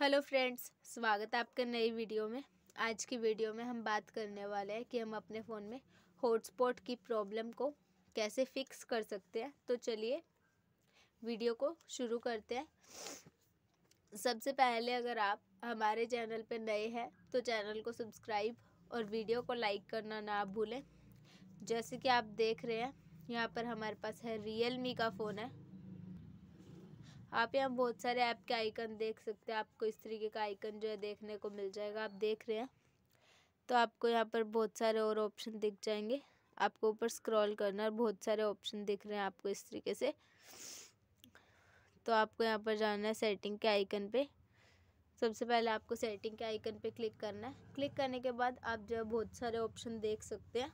hello friends स्वागत है आपके नई वीडियो में आज की वीडियो में हम बात करने वाले हैं कि हम अपने फ़ोन में हॉटस्पॉट की प्रॉब्लम को कैसे फिक्स कर सकते हैं तो चलिए वीडियो को शुरू करते हैं सबसे पहले अगर आप हमारे चैनल पर नए हैं तो चैनल को सब्सक्राइब और वीडियो को लाइक करना ना भूलें जैसे कि आप देख रहे हैं यहाँ पर हमारे पास है रियल मी का फ़ोन है आप यहाँ बहुत सारे ऐप के आइकन देख सकते हैं आपको इस तरीके का आइकन जो है देखने को मिल जाएगा आप देख रहे हैं तो आपको यहाँ पर बहुत सारे और ऑप्शन दिख जाएंगे आपको ऊपर स्क्रॉल करना है बहुत सारे ऑप्शन दिख रहे हैं आपको इस तरीके से तो आपको यहाँ पर जाना है सेटिंग के आइकन पे सबसे पहले आपको सेटिंग के आइकन पे क्लिक करना है क्लिक करने के बाद आप जो है बहुत सारे ऑप्शन देख सकते हैं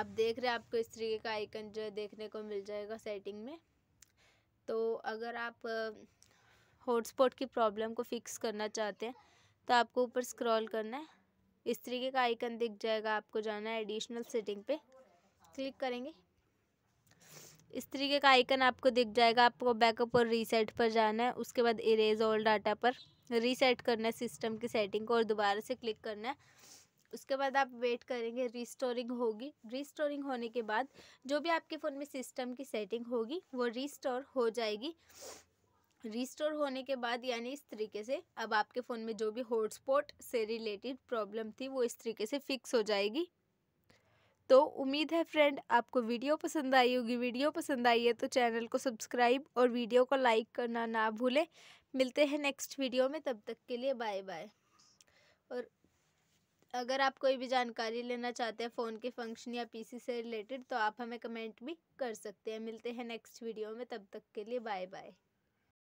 आप देख रहे हैं आपको इस तरीके का आइकन जो है देखने को मिल जाएगा सेटिंग में तो अगर आप हॉटस्पॉट की प्रॉब्लम को फिक्स करना चाहते हैं तो आपको ऊपर स्क्रॉल करना है इस तरीके का आइकन दिख जाएगा आपको जाना है एडिशनल सेटिंग पे क्लिक करेंगे इस तरीके का आइकन आपको दिख जाएगा आपको बैकअप और रीसेट पर जाना है उसके बाद इरेज ऑल डाटा पर रीसेट करना है सिस्टम की सेटिंग को और दोबारा से क्लिक करना है उसके बाद आप वेट करेंगे रिस्टोरिंग होगी रिस्टोरिंग होने के बाद जो भी आपके फ़ोन में सिस्टम की सेटिंग होगी वो रिस्टोर हो जाएगी रिस्टोर होने के बाद यानी इस तरीके से अब आपके फ़ोन में जो भी हॉटस्पॉट से रिलेटेड प्रॉब्लम थी वो इस तरीके से फिक्स हो जाएगी तो उम्मीद है फ्रेंड आपको वीडियो पसंद आई होगी वीडियो पसंद आई है तो चैनल को सब्सक्राइब और वीडियो को लाइक करना ना भूलें मिलते हैं नेक्स्ट वीडियो में तब तक के लिए बाय बाय और अगर आप कोई भी जानकारी लेना चाहते हैं फ़ोन के फंक्शन या पीसी से रिलेटेड तो आप हमें कमेंट भी कर सकते हैं मिलते हैं नेक्स्ट वीडियो में तब तक के लिए बाय बाय